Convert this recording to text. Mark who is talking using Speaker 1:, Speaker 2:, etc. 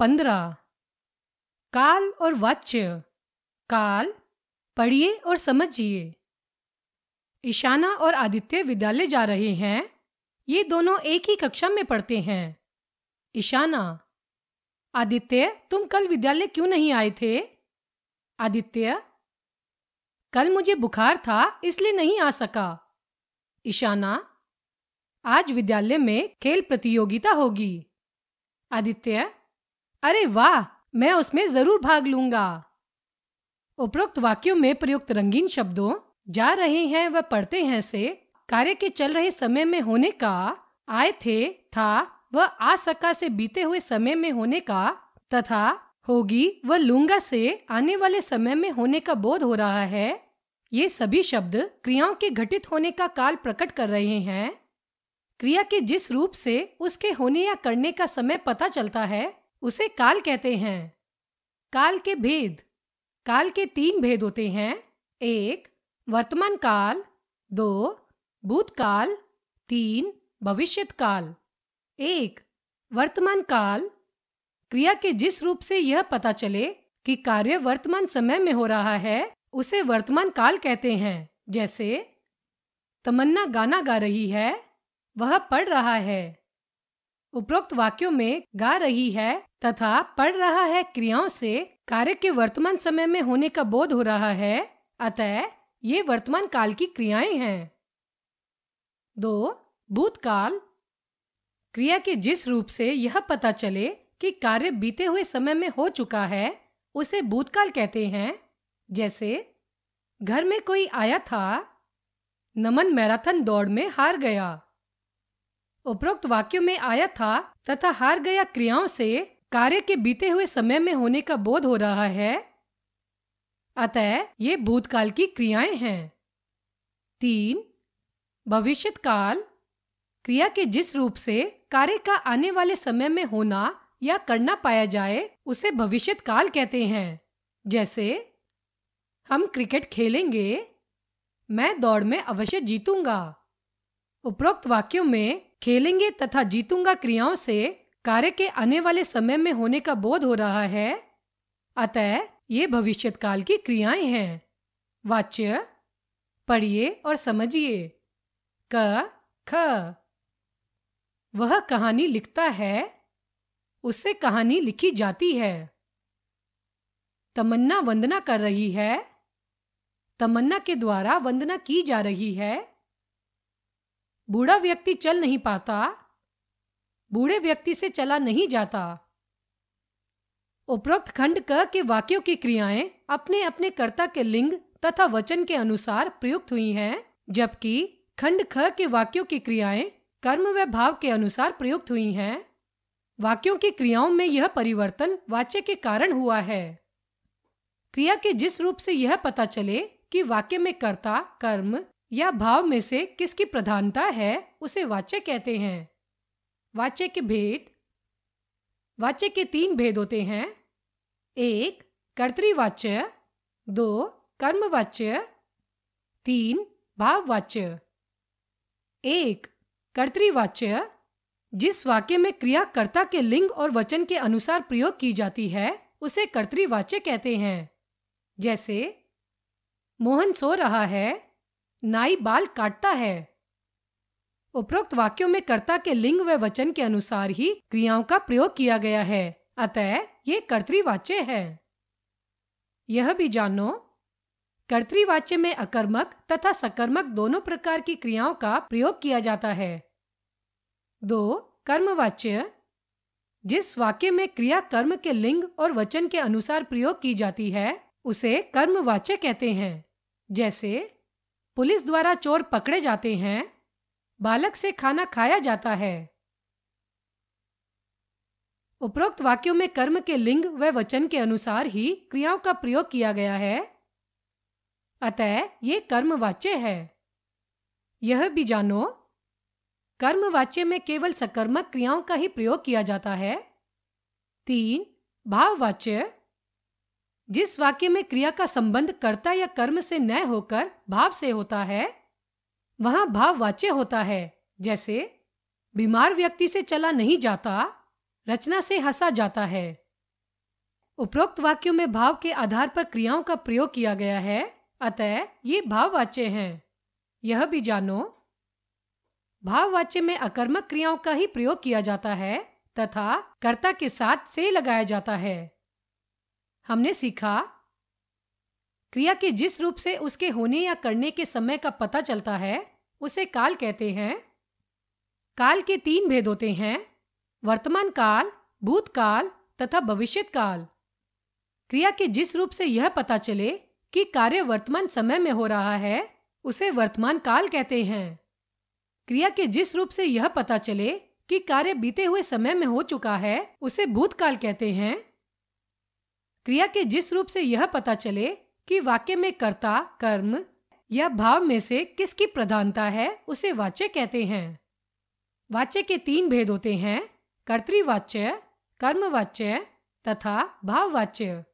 Speaker 1: पंद्रह काल और वाच्य काल पढ़िए और समझिए ईशाना और आदित्य विद्यालय जा रहे हैं ये दोनों एक ही कक्षा में पढ़ते हैं ईशाना आदित्य तुम कल विद्यालय क्यों नहीं आए थे आदित्य कल मुझे बुखार था इसलिए नहीं आ सका ईशाना आज विद्यालय में खेल प्रतियोगिता होगी आदित्य अरे वाह मैं उसमें जरूर भाग लूंगा उपरोक्त वाक्यों में प्रयुक्त रंगीन शब्दों जा रहे हैं व पढ़ते हैं से कार्य के चल रहे समय में होने का आए थे था व आ सका से बीते हुए समय में होने का तथा होगी व लूंगा से आने वाले समय में होने का बोध हो रहा है ये सभी शब्द क्रियाओं के घटित होने का काल प्रकट कर रहे हैं क्रिया के जिस रूप से उसके होने या करने का समय पता चलता है उसे काल कहते हैं काल के भेद काल के तीन भेद होते हैं एक वर्तमान काल दो भूतकाल तीन भविष्यत काल एक वर्तमान काल क्रिया के जिस रूप से यह पता चले कि कार्य वर्तमान समय में हो रहा है उसे वर्तमान काल कहते हैं जैसे तमन्ना गाना गा रही है वह पढ़ रहा है उपरोक्त वाक्यों में गा रही है तथा पढ़ रहा है क्रियाओं से कार्य के वर्तमान समय में होने का बोध हो रहा है अतः ये वर्तमान काल की क्रियाएं हैं दो भूतकाल क्रिया के जिस रूप से यह पता चले कि कार्य बीते हुए समय में हो चुका है उसे भूतकाल कहते हैं जैसे घर में कोई आया था नमन मैराथन दौड़ में हार गया उपरोक्त वाक्यों में आया था तथा हार गया क्रियाओं से कार्य के बीते हुए समय में होने का बोध हो रहा है अतः ये भूतकाल की क्रियाएं हैं तीन भविष्य काल क्रिया के जिस रूप से कार्य का आने वाले समय में होना या करना पाया जाए उसे भविष्य काल कहते हैं जैसे हम क्रिकेट खेलेंगे मैं दौड़ में अवश्य जीतूंगा उपरोक्त वाक्यों में खेलेंगे तथा जीतूंगा क्रियाओं से कार्य के आने वाले समय में होने का बोध हो रहा है अतः ये भविष्य काल की क्रियाएं हैं वाच्य पढ़िए और समझिए क ख वह कहानी लिखता है उससे कहानी लिखी जाती है तमन्ना वंदना कर रही है तमन्ना के द्वारा वंदना की जा रही है बूढ़ा व्यक्ति चल नहीं पाता बूढ़े व्यक्ति से चला नहीं जाता उपरोक्त खंड क के वाक्यों की क्रियाएं अपने अपने कर्ता के लिंग तथा वचन के अनुसार प्रयुक्त हुई हैं, जबकि खंड ख के वाक्यों की क्रियाएं कर्म व भाव के अनुसार प्रयुक्त हुई हैं वाक्यों की क्रियाओं में यह परिवर्तन वाच्य के कारण हुआ है क्रिया के जिस रूप से यह पता चले कि वाक्य में कर्ता कर्म या भाव में से किसकी प्रधानता है उसे वाच्य कहते हैं वाच्य के भेद वाच्य के तीन भेद होते हैं एक कर्तृवाच्य दो कर्मवाच्य तीन भाववाच्य एक कर्तृवाच्य जिस वाक्य में क्रिया कर्ता के लिंग और वचन के अनुसार प्रयोग की जाती है उसे कर्तृवाच्य कहते हैं जैसे मोहन सो रहा है नाई बाल काटता है उपरोक्त वाक्यों में कर्ता के लिंग व वचन के अनुसार ही क्रियाओं का प्रयोग किया गया है अतः ये कर्तृवाच्य है यह भी जानो कर्तृवाच्य में अकर्मक तथा सकर्मक दोनों प्रकार की क्रियाओं का प्रयोग किया जाता है दो कर्मवाच्य जिस वाक्य में क्रिया कर्म के लिंग और वचन के अनुसार प्रयोग की जाती है उसे कर्मवाच्य कहते हैं जैसे पुलिस द्वारा चोर पकड़े जाते हैं बालक से खाना खाया जाता है उपरोक्त वाक्यों में कर्म के लिंग व वचन के अनुसार ही क्रियाओं का प्रयोग किया गया है अतः ये कर्मवाच्य है यह भी जानो कर्मवाच्य में केवल सकर्मक क्रियाओं का ही प्रयोग किया जाता है तीन भाववाच्य जिस वाक्य में क्रिया का संबंध कर्ता या कर्म से न होकर भाव से होता है वहां भाव वाच्य होता है जैसे बीमार व्यक्ति से चला नहीं जाता रचना से हंसा जाता है उपरोक्त वाक्यों में भाव के आधार पर क्रियाओं का प्रयोग किया गया है अतः ये भाववाच्य हैं यह भी जानो भाववाच्य में अकर्मक क्रियाओं का ही प्रयोग किया जाता है तथा कर्ता के साथ से लगाया जाता है हमने सीखा क्रिया के जिस रूप से उसके होने या करने के समय का पता चलता है उसे काल कहते हैं काल के तीन भेद होते हैं वर्तमान काल भूतकाल तथा भविष्य काल क्रिया के जिस रूप से यह पता चले कि कार्य वर्तमान समय में हो रहा है उसे वर्तमान काल कहते हैं क्रिया के जिस रूप से यह पता चले कि कार्य बीते हुए समय में हो चुका है उसे भूतकाल कहते हैं क्रिया के जिस रूप से यह पता चले कि वाक्य में कर्ता कर्म या भाव में से किसकी प्रधानता है उसे वाच्य कहते हैं वाच्य के तीन भेद होते हैं कर्तृवाच्य कर्मवाच्य तथा भाववाच्य